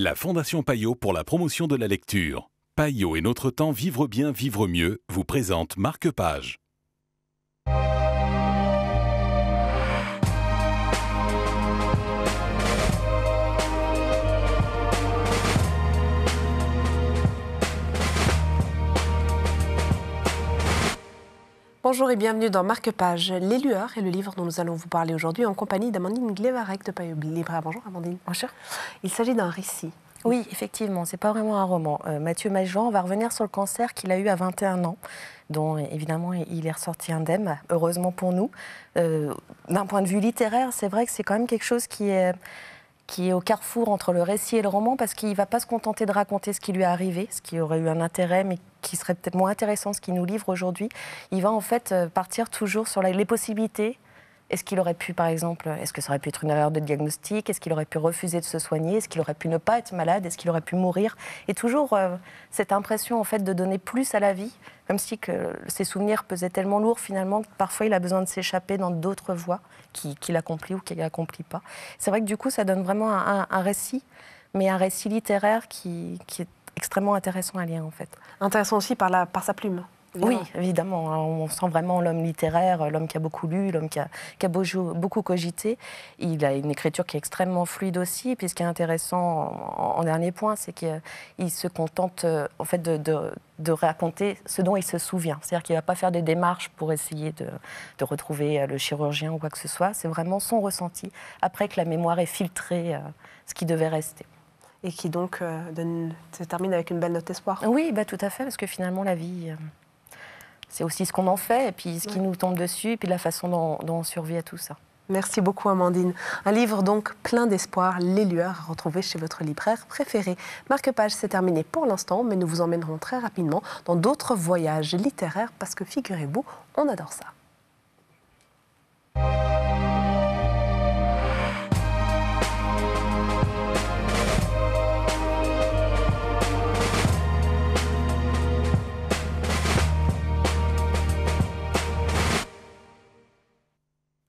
La Fondation Payot pour la promotion de la lecture. Paillot et Notre Temps Vivre bien, vivre mieux vous présente Marque Page. Bonjour et bienvenue dans Marque Page. Les lueurs est le livre dont nous allons vous parler aujourd'hui en compagnie d'Amandine Glévarec de Payot Libraire. Bonjour Amandine. Bonjour. Il s'agit d'un récit. Oui, effectivement, c'est pas vraiment un roman. Euh, Mathieu Majean va revenir sur le cancer qu'il a eu à 21 ans, dont évidemment il est ressorti indemne, heureusement pour nous. Euh, d'un point de vue littéraire, c'est vrai que c'est quand même quelque chose qui est qui est au carrefour entre le récit et le roman parce qu'il ne va pas se contenter de raconter ce qui lui est arrivé, ce qui aurait eu un intérêt, mais qui serait peut-être moins intéressant, ce qu'il nous livre aujourd'hui, il va en fait euh, partir toujours sur les possibilités. Est-ce qu'il aurait pu, par exemple, est-ce que ça aurait pu être une erreur de diagnostic Est-ce qu'il aurait pu refuser de se soigner Est-ce qu'il aurait pu ne pas être malade Est-ce qu'il aurait pu mourir Et toujours euh, cette impression, en fait, de donner plus à la vie, comme si que ses souvenirs pesaient tellement lourd, finalement, que parfois il a besoin de s'échapper dans d'autres voies qu'il qui accomplit ou qu'il n'accomplit pas. C'est vrai que du coup, ça donne vraiment un, récit, mais un récit littéraire qui, qui est extrêmement intéressant à lire en fait. Intéressant aussi par, la, par sa plume. Oui, évidemment. On sent vraiment l'homme littéraire, l'homme qui a beaucoup lu, l'homme qui a, qui a beaucoup cogité. Il a une écriture qui est extrêmement fluide aussi. Puis ce qui est intéressant en, dernier point, c'est qu'il se contente euh, en fait de, de, raconter ce dont il se souvient. C'est-à-dire qu'il ne va pas faire des démarches pour essayer de, de, retrouver euh, le chirurgien ou quoi que ce soit. C'est vraiment son ressenti après que la mémoire ait filtré euh, ce qui devait rester et qui donc euh, se termine avec une belle note d'espoir. Oui, bah, tout à fait, parce que finalement, la vie, euh, c'est aussi ce qu'on en fait, et puis ce qui nous tombe dessus, et puis la façon dont, on survit à tout ça. Merci beaucoup, Amandine. Un livre donc plein d'espoir, Les Lueurs, retrouver chez votre libraire préféré. Marque-page, c'est terminé pour l'instant, mais nous vous emmènerons très rapidement dans d'autres voyages littéraires, parce que figurez-vous, on adore ça.